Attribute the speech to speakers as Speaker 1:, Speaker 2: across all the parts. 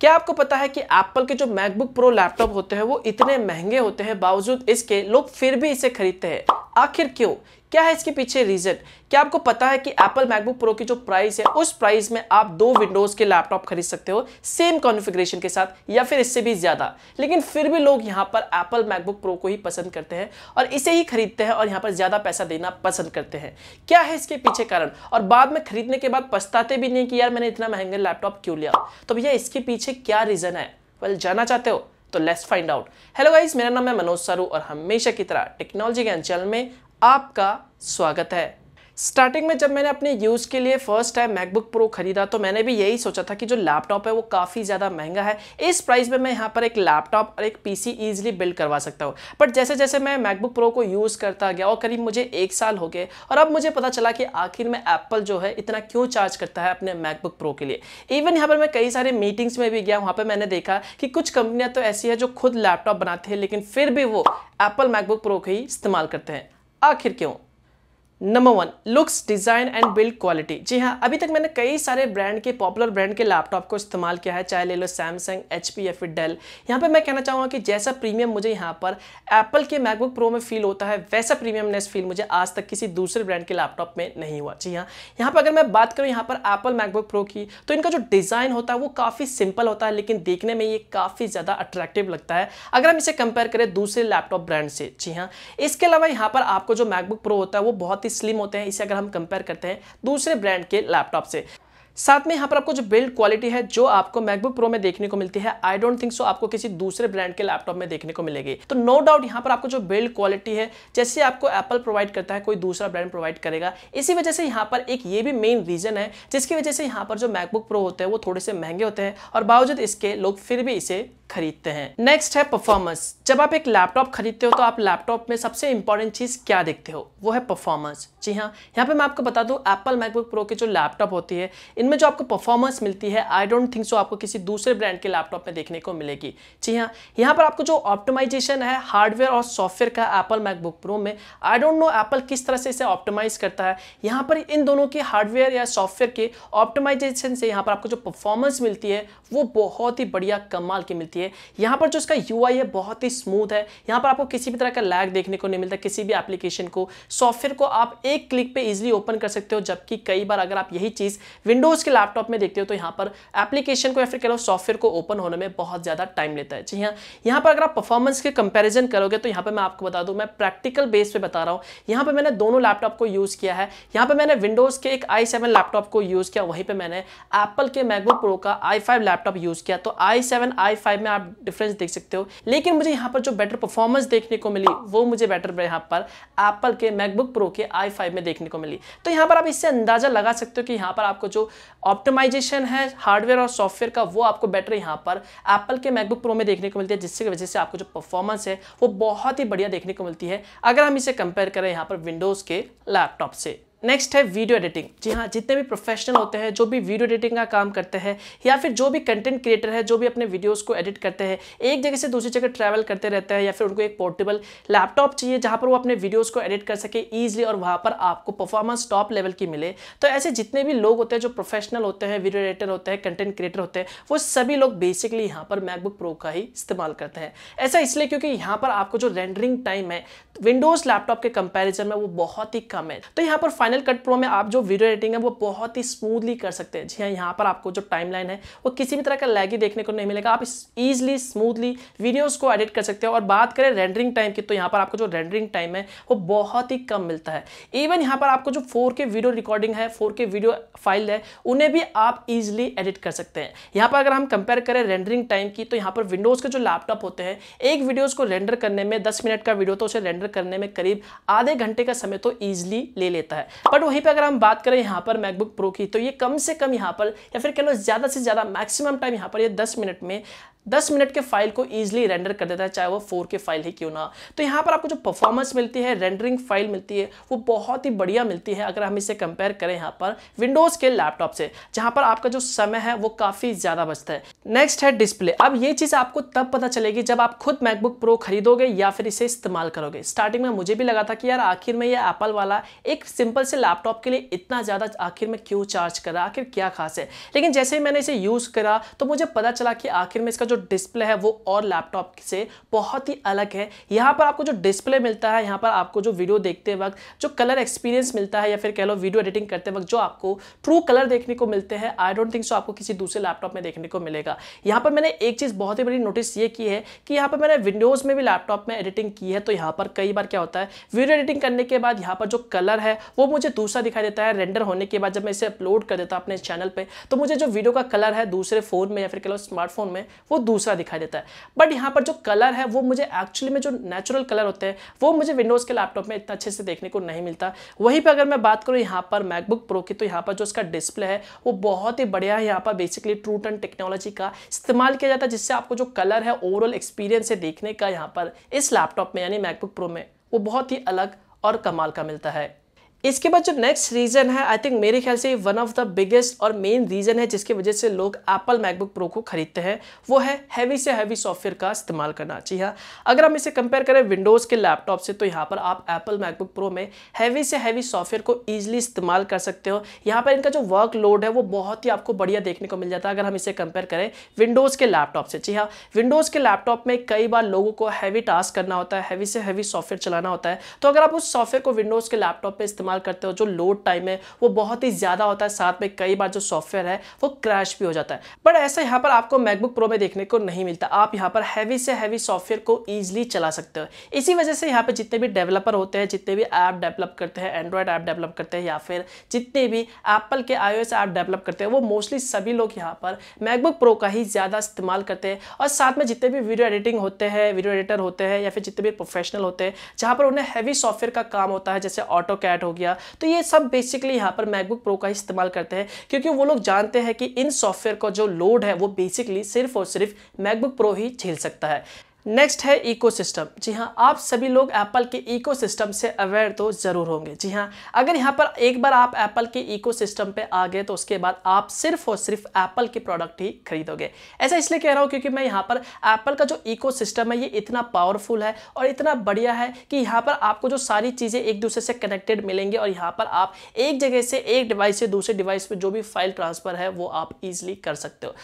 Speaker 1: क्या आपको पता है कि एप्पल के जो मैकबुक प्रो लैपटॉप होते हैं वो इतने महंगे होते हैं बावजूद इसके लोग फिर भी इसे खरीदते हैं आखिर क्यों क्या है इसके पीछे रीज़न क्या आपको पता है कि एप्पल मैकबुक प्रो की जो प्राइस है उस प्राइस में आप दो विंडोज़ के लैपटॉप खरीद सकते हो सेम कॉन्फ़िगरेशन के साथ या फिर इससे भी ज़्यादा लेकिन फिर भी लोग यहां पर एप्पल मैकबुक प्रो को ही पसंद करते हैं और इसे ही खरीदते हैं और यहां पर ज़्यादा पैसा देना पसंद करते हैं क्या है इसके पीछे कारण और बाद में खरीदने के बाद पछताते भी नहीं कि यार मैंने इतना महंगा लैपटॉप क्यों लिया तो भैया इसके पीछे क्या रीज़न है वेल जाना चाहते हो तो let's find out hello guys मेरा नाम है मनोज सारू और हमेशा की तरह टेक्नोलॉजी के अंचल में आपका स्वागत है स्टार्टिंग में जब मैंने अपने यूज़ के लिए फर्स्ट टाइम मैकबुक प्रो खरीदा तो मैंने भी यही सोचा था कि जो लैपटॉप है वो काफ़ी ज़्यादा महंगा है इस प्राइस में मैं यहाँ पर एक लैपटॉप और एक पीसी इजीली बिल्ड करवा सकता हूँ बट जैसे जैसे मैं मैकबुक प्रो को यूज़ करता गया और करीब मुझे एक साल हो गए और अब मुझे पता चला कि आखिर में एप्पल जो है इतना क्यों चार्ज करता है अपने मैकबुक प्रो के लिए इवन यहाँ पर मैं कई सारे मीटिंग्स में भी गया वहाँ पर मैंने देखा कि कुछ कंपनियाँ तो ऐसी है जो खुद लैपटॉप बनाती है लेकिन फिर भी वो एप्पल मैकबुक प्रो को ही इस्तेमाल करते हैं आखिर क्यों number one looks design and build quality जी हाँ अभी तक मैंने कई सारे ब्रांड के पॉपुलर ब्रांड के लैपटॉप को इस्तेमाल किया है चाहे ले लो सैमसंग एच पी या फिर डेल यहाँ पर मैं कहना चाहूँगा कि जैसा प्रीमियम मुझे यहाँ पर एप्पल के मैकबुक प्रो में फील होता है वैसा प्रीमियमनेस फील मुझे आज तक किसी दूसरे ब्रांड के लैपटॉप में नहीं हुआ जी हाँ यहाँ पर अगर मैं बात करूँ यहाँ पर एप्पल मैकबुक प्रो की तो इनका जो डिज़ाइन होता है वो काफ़ी सिंपल होता है लेकिन देखने में ये काफ़ी ज़्यादा अट्रैक्टिव लगता है अगर हम इसे कंपेयर करें दूसरे लैपटॉप ब्रांड से जी हाँ इसके अलावा यहाँ पर आपको जो मैकबुक प्रो होता है वो बहुत काफ़ी स्लिम होते हैं इसे अगर हम कंपेयर करते हैं दूसरे ब्रांड के लैपटॉप से साथ में यहाँ पर आपको जो बिल्ड क्वालिटी है जो आपको मैकबुक प्रो में देखने को मिलती है आई डोंट थिंक सो आपको किसी दूसरे ब्रांड के लैपटॉप में देखने को मिलेगी तो नो डाउट यहाँ पर आपको जो बिल्ड क्वालिटी है जैसे आपको एप्पल प्रोवाइड करता है कोई दूसरा ब्रांड प्रोवाइड करेगा इसी वजह से यहाँ पर एक ये भी मेन रीजन है जिसकी वजह से यहाँ पर जो मैकबुक प्रो होते हैं वो थोड़े से महंगे होते हैं और बावजूद इसके लोग फिर भी इसे खरीदते हैं नेक्स्ट है परफॉर्मेंस जब आप एक लैपटॉप खरीदते हो तो आप लैपटॉप में सबसे इंपॉर्टेंट चीज क्या देखते हो वो है परफॉर्मेंस जी हाँ यहाँ पे मैं आपको बता दूं एप्पल मैकबुक प्रो की जो लैपटॉप होती है इनमें जो आपको परफॉर्मेंस मिलती है आई डोंट थिंक सो आपको किसी दूसरे ब्रांड के लैपटॉप में देखने को मिलेगी जी हाँ यहाँ पर आपको जो ऑप्टिमाइजेशन है हार्डवेयर और सॉफ्टवेयर का एप्पल मैकबुक प्रो में आई डोंट नो एप्पल किस तरह से इसे ऑप्टिमाइज करता है यहाँ पर इन दोनों के हार्डवेयर या सॉफ्टवेयर के ऑप्टिमाइजेशन से यहाँ पर आपको जो परफॉर्मेंस मिलती है वो बहुत ही बढ़िया कमाल की मिलती है यहाँ पर जो इसका यू है बहुत ही स्मूथ है यहाँ पर आपको किसी भी तरह का लैग देखने को नहीं मिलता किसी भी एप्लीकेशन को सॉफ्टवेयर को आप एक क्लिक पर ईजिली ओपन कर सकते हो जबकि कई बार अगर आप यही चीज़ विंडोज विंडोज़ के लैपटॉप में देखते हो तो यहाँ पर एप्लीकेशन को या फिर कहो सॉफ्टवेयर को ओपन होने में बहुत ज़्यादा टाइम लेता है जी हाँ यहाँ पर अगर आप परफॉर्मेंस के कंपेरिजन करोगे तो यहाँ पर मैं आपको बता दूँ मैं प्रैक्टिकल बेस पर बता रहा हूँ यहाँ पर मैंने दोनों लैपटॉप को यूज़ किया है यहाँ पर मैंने विंडोज़ के एक आई लैपटॉप को यूज़ किया वहीं पर मैंने एप्पल के मैकबुक प्रो का आई लैपटॉप यूज़ किया तो आई सेवन में आप डिफरेंस देख सकते हो लेकिन मुझे यहाँ पर जो बेटर परफॉर्मेंस देखने को मिली वो मुझे बेटर यहाँ पर एप्पल के मैकबुक प्रो के आई में देखने को मिली तो यहाँ पर आप इससे अंदाजा लगा सकते हो कि यहाँ पर आपको जो ऑप्टिमाइजेशन है हार्डवेयर और सॉफ्टवेयर का वो आपको बेटर यहाँ पर एप्पल के मैकबुक प्रो में देखने को मिलती है जिसकी वजह से आपको जो परफॉर्मेंस है वो बहुत ही बढ़िया देखने को मिलती है अगर हम इसे कंपेयर करें यहाँ पर विंडोज़ के लैपटॉप से नेक्स्ट है वीडियो एडिटिंग जी हाँ जितने भी प्रोफेशनल होते हैं जो भी वीडियो एडिटिंग का काम करते हैं या फिर जो भी कंटेंट क्रिएटर है जो भी अपने वीडियोस को एडिट करते हैं एक जगह से दूसरी जगह ट्रैवल करते रहते हैं या फिर उनको एक पोर्टेबल लैपटॉप चाहिए जहाँ पर वो अपने वीडियोज़ को एडिट कर सके ईजिली और वहाँ पर आपको परफॉर्मेंस टॉप लेवल की मिले तो ऐसे जितने भी लोग होते हैं जो प्रोफेशनल होते हैं वीडियो एडिटर होते हैं कंटेंट क्रिएटर होते हैं वो सभी लोग बेसिकली यहाँ पर मैकबुक प्रो का ही इस्तेमाल करते हैं ऐसा इसलिए क्योंकि यहाँ पर आपको जो रेंडरिंग टाइम है विंडोज़ लैपटॉप के कंपेरिजन में वो बहुत ही कम है तो यहाँ पर फाइनल कट प्रो में आप जो वीडियो एडिटिंग है वो बहुत ही स्मूथली कर सकते हैं जी हाँ यहाँ पर आपको जो टाइमलाइन है वो किसी भी तरह का लैगी देखने को नहीं मिलेगा आप ईजिली स्मूथली वीडियोज़ को एडिट कर सकते हो और बात करें रेंडरिंग टाइम की तो यहाँ पर आपको जो रेंडरिंग टाइम है वो बहुत ही कम मिलता है इवन यहाँ पर आपको जो फोर वीडियो रिकॉर्डिंग है फोर वीडियो फाइल है उन्हें भी आप ईजिली एडिट कर सकते हैं यहाँ पर अगर हम कंपेयर करें रेंडरिंग टाइम की तो यहाँ पर विंडोज़ के जो लैपटॉप होते हैं एक वीडियोज़ को रेंडर करने में दस मिनट का वीडियो तो उसे रेंडर करने में करीब आधे घंटे का समय तो ईजिली ले लेता है बट वहीं पर अगर हम बात करें यहाँ पर मैकबुक प्रो की तो ये कम से कम यहाँ पर या फिर कह लो ज़्यादा से ज़्यादा मैक्सिमम टाइम यहाँ पर ये दस मिनट में 10 मिनट के फाइल को ईजिली रेंडर कर देता है चाहे वो फोर के फाइल ही क्यों ना तो यहाँ पर आपको जो परफॉर्मेंस मिलती है रेंडरिंग फाइल मिलती है वो बहुत ही बढ़िया मिलती है अगर हम इसे कंपेयर करें यहाँ पर विंडोज़ के लैपटॉप से जहाँ पर आपका जो समय है वो काफ़ी ज़्यादा बचता है नेक्स्ट है डिस्प्ले अब ये चीज़ आपको तब पता चलेगी जब आप खुद मैकबुक प्रो खरीदोगे या फिर इसे इस्तेमाल करोगे स्टार्टिंग में मुझे भी लगा था कि यार आखिर में ये एप्पल वाला एक सिंपल से लैपटॉप के लिए इतना ज़्यादा आखिर में क्यों चार्ज करा आखिर क्या खास है लेकिन जैसे ही मैंने इसे यूज़ करा तो मुझे पता चला कि आखिर में इसका जो डिस्प्ले है वो और लैपटॉप से बहुत ही अलग है यहाँ पर आपको जो डिस्प्ले मिलता है यहाँ पर आपको जो वीडियो देखते वक्त जो कलर एक्सपीरियंस मिलता है या फिर कह लो वीडियो एडिटिंग करते वक्त जो आपको ट्रू कलर देखने को मिलते हैं आई डोंट थिंक सो आपको किसी दूसरे लैपटॉप में देखने को मिलेगा यहाँ पर मैंने एक चीज़ बहुत ही बड़ी नोटिस ये की है कि यहाँ पर मैंने विंडोज़ में भी लैपटॉप में एडिटिंग की है तो यहाँ पर कई बार क्या होता है वीडियो एडिटिंग करने के बाद यहाँ पर जो कलर है वो मुझे दूसरा दिखाई देता है रेंडर होने के बाद जब मैं इसे अपलोड कर देता हूँ अपने चैनल पर तो मुझे जो वीडियो का कलर है दूसरे फ़ोन में या फिर कह लो स्मार्टफोन में वो दूसरा दिखाई देता है बट यहाँ पर जो कलर है वो मुझे एक्चुअली में जो नेचुरल कलर होते हैं वो मुझे विंडोज़ के लैपटॉप में इतना अच्छे से देखने को नहीं मिलता वहीं पर अगर मैं बात करूँ यहाँ पर मैकबुक प्रो की तो यहाँ पर जो उसका डिस्प्ले है वो बहुत ही बढ़िया है यहाँ पर बेसिकली ट्रू टन टेक्नोलॉजी का इस्तेमाल किया जाता है जिससे आपको जो कलर है ओवरऑल एक्सपीरियंस है देखने का यहाँ पर इस लैपटॉप में यानी मैकबुक प्रो में वो बहुत ही अलग और कमाल का मिलता है इसके बाद जो नेक्स्ट रीज़न है आई थिंक मेरे ख्याल से वन ऑफ द बिगेस्ट और मेन रीज़न है जिसकी वजह से लोग एप्पल मैकबुक प्रो को खरीदते हैं वो है हैवी से हैवी सॉफ्टवेयर का इस्तेमाल करना चाहिए हाँ, अगर हम इसे कंपेयर करें विंडोज़ के लैपटॉप से तो यहाँ पर आप एप्पल मैकबुक प्रो में हैवी से हैवी सॉफ्टवेयर को ईजिली इस्तेमाल कर सकते हो यहाँ पर इनका जो वर्क लोड है वो बहुत ही आपको बढ़िया देखने को मिल जाता है अगर हम इसे कंपेयर करें विंडोज़ के लैपटॉप से जी हाँ विंडोज़ के लैपटॉप में कई बार लोगों को हैवी टास्क करना होता है हैवी से हैवी सॉफ्टवेयर चलाना होता है तो अगर आप उस सॉफ्टवेयर को विंडोज़ के लैपटॉप पर इस्तेमाल इस्तेमाल करते हो जो लोड टाइम है वो बहुत ही ज़्यादा होता है साथ में कई बार जो सॉफ्टवेयर है वो क्रैश भी हो जाता है बट ऐसा यहाँ पर आपको मैकबुक प्रो में देखने को नहीं मिलता आप यहाँ पर हैवी से हैवी सॉफ्टवेयर को ईजिली चला सकते हो इसी वजह से यहाँ पर जितने भी डेवलपर होते हैं जितने भी ऐप डेवलप करते हैं एंड्रॉयड ऐप डेवलप करते हैं या फिर जितने भी एप्पल के एस ऐप डेवलप करते हैं वो मोस्टली सभी लोग यहाँ पर मैकबुक प्रो का ही ज़्यादा इस्तेमाल करते हैं और साथ में जितने भी वीडियो एडिटिंग होते हैं वीडियो एडिटर होते हैं या फिर जितने भी प्रोफेशनल होते हैं जहाँ पर उन्हें हैवी सॉफ्टवेयर का काम होता है जैसे ऑटो कैट हो गया तो ये सब बेसिकली यहाँ पर मैकबुक प्रो का इस्तेमाल करते हैं क्योंकि वो लोग जानते हैं कि इन सॉफ्टवेयर का जो लोड है वो बेसिकली सिर्फ और सिर्फ मैकबुक प्रो ही झेल सकता है नेक्स्ट है इकोसिस्टम जी हाँ आप सभी लोग एप्पल के इकोसिस्टम से अवेयर तो ज़रूर होंगे जी हाँ अगर यहाँ पर एक बार आप एप्पल के इकोसिस्टम पे आ गए तो उसके बाद आप सिर्फ और सिर्फ एप्पल के प्रोडक्ट ही खरीदोगे ऐसा इसलिए कह रहा हूँ क्योंकि मैं यहाँ पर एप्पल का जो इकोसिस्टम है ये इतना पावरफुल है और इतना बढ़िया है कि यहाँ पर आपको जो सारी चीज़ें एक दूसरे से कनेक्टेड मिलेंगे और यहाँ पर आप एक जगह से एक डिवाइस से दूसरे डिवाइस पर जो भी फाइल ट्रांसफ़र है वो आप ईजिली कर सकते हो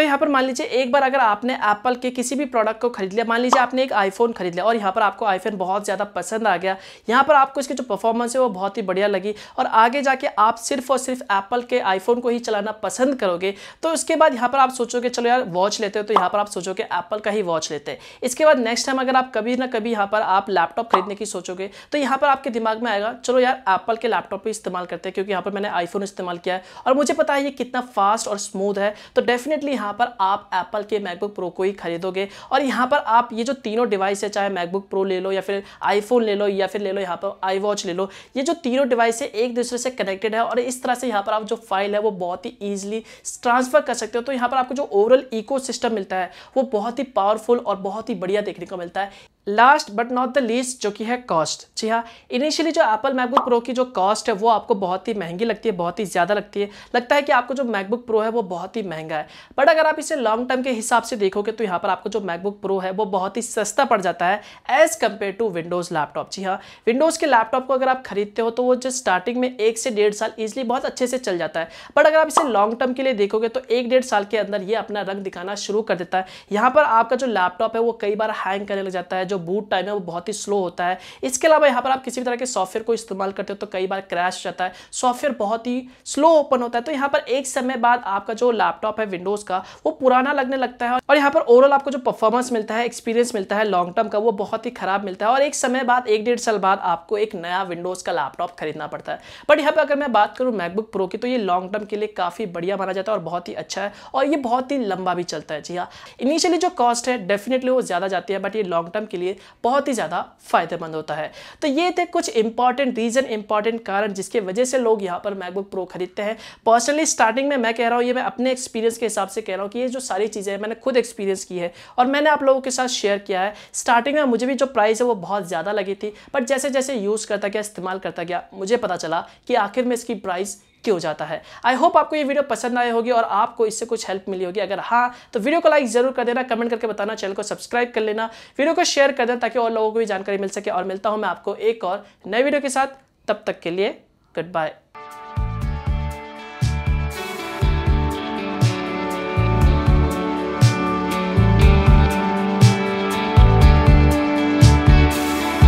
Speaker 1: तो यहाँ पर मान लीजिए एक बार अगर आपने एप्पल के किसी भी प्रोडक्ट को खरीद लिया मान लीजिए आपने एक आईफोन खरीद लिया और यहाँ पर आपको आईफोन बहुत ज़्यादा पसंद आ गया यहाँ पर आपको इसकी जो परफॉर्मेंस है वो बहुत ही बढ़िया लगी और आगे जाके आप सिर्फ और सिर्फ एप्पल के आईफोन को ही चलाना पसंद करोगे तो उसके बाद यहाँ पर आप सोचोगे चलो यार वॉच लेते हो तो यहाँ पर आप सोचोगे एप्पल का ही वॉच लेते हैं इसके बाद नेक्स्ट टाइम अगर आप कभी ना कभी यहाँ पर आप लैपटॉप खरीदने की सोचोगे तो यहाँ पर आपके दिमाग में आएगा चलो यार एप्पल के लैपटॉप ही इस्तेमाल करते हैं क्योंकि यहाँ पर मैंने आईफोन इस्तेमाल किया है और मुझे पता है ये कितना फास्ट और स्मूथ है तो डेफिनेटली यहाँ यहाँ पर आप एप्पल के मैकबुक प्रो को ही खरीदोगे और यहाँ पर आप ये जो तीनों डिवाइस है चाहे मैकबुक प्रो ले लो या फिर आईफोन ले लो या फिर ले लो यहाँ पर आई वॉच ले लो ये जो तीनों डिवाइस है एक दूसरे से कनेक्टेड है और इस तरह से यहाँ पर आप जो फाइल है वो बहुत ही ईजिली ट्रांसफर कर सकते हो तो यहाँ पर आपको जो ओवरऑल इको मिलता है वो बहुत ही पावरफुल और बहुत ही बढ़िया देखने को मिलता है last but not the least जो कि है कॉस्ट जी हाँ इनिशियली जो एप्पल मैकबुक प्रो की जो कॉस्ट है वो आपको बहुत ही महंगी लगती है बहुत ही ज़्यादा लगती है लगता है कि आपको जो मैकबुक प्रो है वो बहुत ही महंगा है बट अगर आप इसे लॉन्ग टर्म के हिसाब से देखोगे तो यहाँ पर आपको जो मैकबुक प्रो है वो बहुत ही सस्ता पड़ जाता है as compare to Windows laptop जी हाँ विंडोज़ के लैपटॉप को अगर आप खरीदते हो तो वो जो स्टार्टिंग में एक से डेढ़ साल ईजिली बहुत अच्छे से चल जाता है बट अगर आप इसे लॉन्ग टर्म के लिए देखोगे तो एक डेढ़ साल के अंदर ये अपना रंग दिखाना शुरू कर देता है यहाँ पर आपका जो लैपटॉप है वो कई बार हैंग करने लग जाता है जो बूट टाइम है वो बहुत ही स्लो होता है इसके अलावा यहाँ पर आप किसी भी तरह के सॉफ्टवेयर को इस्तेमाल करते हो तो कई बार क्रैश जाता है सॉफ्टवेयर बहुत ही स्लो ओपन होता है तो यहाँ पर एक समय बाद आपका जो लैपटॉप है विंडोज़ का वो पुराना लगने लगता है और यहाँ पर ओवरऑल आपको जो परफॉर्मेंस मिलता है एक्सपीरियंस मिलता है लॉन्ग टर्म का वो बहुत ही खराब मिलता है और एक समय बाद एक डेढ़ साल बाद आपको एक नया विंडोज़ का लैपटॉप खरीदना पड़ता है बट यहाँ पर अगर मैं बात करूँ मैकबुक प्रो की तो ये लॉन्ग टर्म के लिए काफ़ी बढ़िया माना जाता है और बहुत ही अच्छा है और ये बहुत ही लंबा भी चलता है जी हाँ इनिशियली जो कॉस्ट है डेफिनेटली वो ज़्यादा जाती है बट ये लॉन्ग टर्म के लिए बहुत ही ज़्यादा फायदेमंद होता है तो ये थे कुछ इंपॉर्टेंट रीज़न इंपॉर्टेंट कारण जिसके वजह से लोग यहाँ पर मैकबुक प्रो खरीदते हैं पर्सनली स्टार्टिंग में मैं कह रहा हूँ ये मैं अपने एक्सपीरियंस के हिसाब से कह रहा हूँ कि ये जो सारी चीज़ें मैंने खुद एक्सपीरियंस की है और मैंने आप लोगों के साथ शेयर किया है स्टार्टिंग में मुझे भी जो प्राइस है वो बहुत ज़्यादा लगी थी बट जैसे जैसे यूज़ करता गया इस्तेमाल करता गया मुझे पता चला कि आखिर में इसकी प्राइस क्यों जाता है आई होप आपको ये वीडियो पसंद आई होगी और आपको इससे कुछ हेल्प मिली होगी अगर हाँ तो वीडियो को लाइक जरूर कर देना कमेंट करके बताना चैनल को सब्सक्राइब कर लेना वीडियो को शेयर कर देना ताकि और लोगों को भी जानकारी मिल सके और मिलता हूँ मैं आपको एक और नए वीडियो के साथ तब तक के लिए गुड बाय